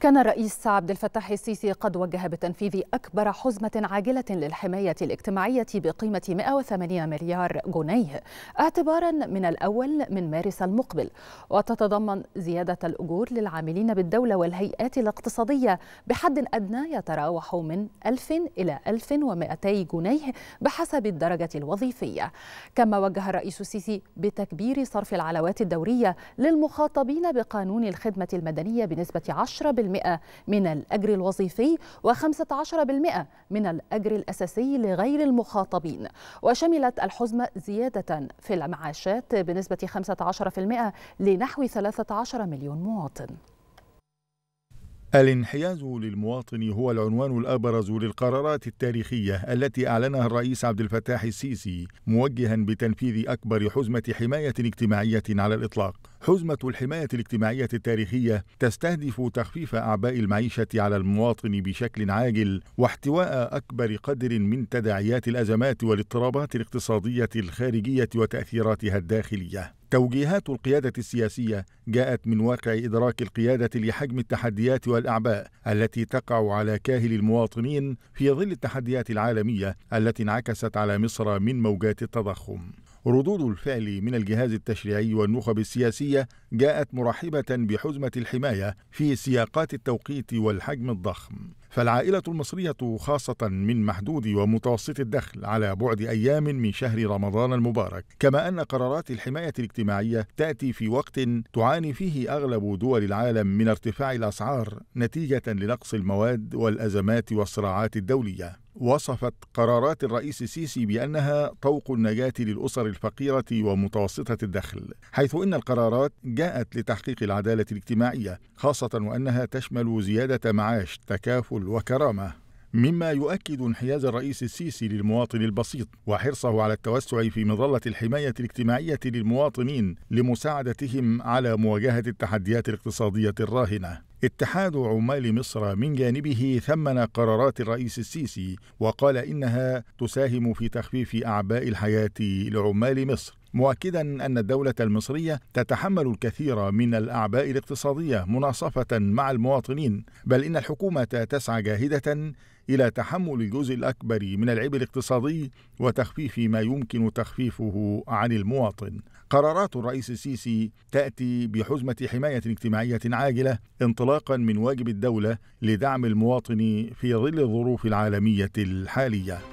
كان الرئيس عبد الفتاح السيسي قد وجه بتنفيذ أكبر حزمة عاجلة للحماية الاجتماعية بقيمة 180 مليار جنيه اعتبارا من الأول من مارس المقبل وتتضمن زيادة الأجور للعاملين بالدولة والهيئات الاقتصادية بحد أدنى يتراوح من 1000 إلى 1200 جنيه بحسب الدرجة الوظيفية كما وجه الرئيس السيسي بتكبير صرف العلاوات الدورية للمخاطبين بقانون الخدمة المدنية بنسبة 10% 15% من الأجر الوظيفي و15% من الأجر الأساسي لغير المخاطبين وشملت الحزمة زيادة في المعاشات بنسبة 15% لنحو 13 مليون مواطن الانحياز للمواطن هو العنوان الابرز للقرارات التاريخيه التي اعلنها الرئيس عبد الفتاح السيسي موجها بتنفيذ اكبر حزمه حمايه اجتماعيه على الاطلاق. حزمه الحمايه الاجتماعيه التاريخيه تستهدف تخفيف اعباء المعيشه على المواطن بشكل عاجل واحتواء اكبر قدر من تداعيات الازمات والاضطرابات الاقتصاديه الخارجيه وتاثيراتها الداخليه. توجيهات القيادة السياسية جاءت من واقع إدراك القيادة لحجم التحديات والأعباء التي تقع على كاهل المواطنين في ظل التحديات العالمية التي انعكست على مصر من موجات التضخم ردود الفعل من الجهاز التشريعي والنخب السياسية جاءت مرحبة بحزمة الحماية في سياقات التوقيت والحجم الضخم فالعائلة المصرية خاصة من محدود ومتوسط الدخل على بعد أيام من شهر رمضان المبارك كما أن قرارات الحماية الاجتماعية تأتي في وقت تعاني فيه أغلب دول العالم من ارتفاع الأسعار نتيجة لنقص المواد والأزمات والصراعات الدولية وصفت قرارات الرئيس السيسي بأنها طوق النجاة للأسر الفقيرة ومتوسطة الدخل، حيث إن القرارات جاءت لتحقيق العدالة الاجتماعية، خاصة وأنها تشمل زيادة معاش، تكافل وكرامة. مما يؤكد انحياز الرئيس السيسي للمواطن البسيط وحرصه على التوسع في مظله الحمايه الاجتماعيه للمواطنين لمساعدتهم على مواجهه التحديات الاقتصاديه الراهنه اتحاد عمال مصر من جانبه ثمن قرارات الرئيس السيسي وقال إنها تساهم في تخفيف أعباء الحياة لعمال مصر مؤكدا ان الدوله المصريه تتحمل الكثير من الاعباء الاقتصاديه مناصفه مع المواطنين بل ان الحكومه تسعى جاهده الى تحمل الجزء الاكبر من العبء الاقتصادي وتخفيف ما يمكن تخفيفه عن المواطن قرارات الرئيس السيسي تاتي بحزمه حمايه اجتماعيه عاجله انطلاقا انطلاقا من واجب الدوله لدعم المواطن في ظل الظروف العالميه الحاليه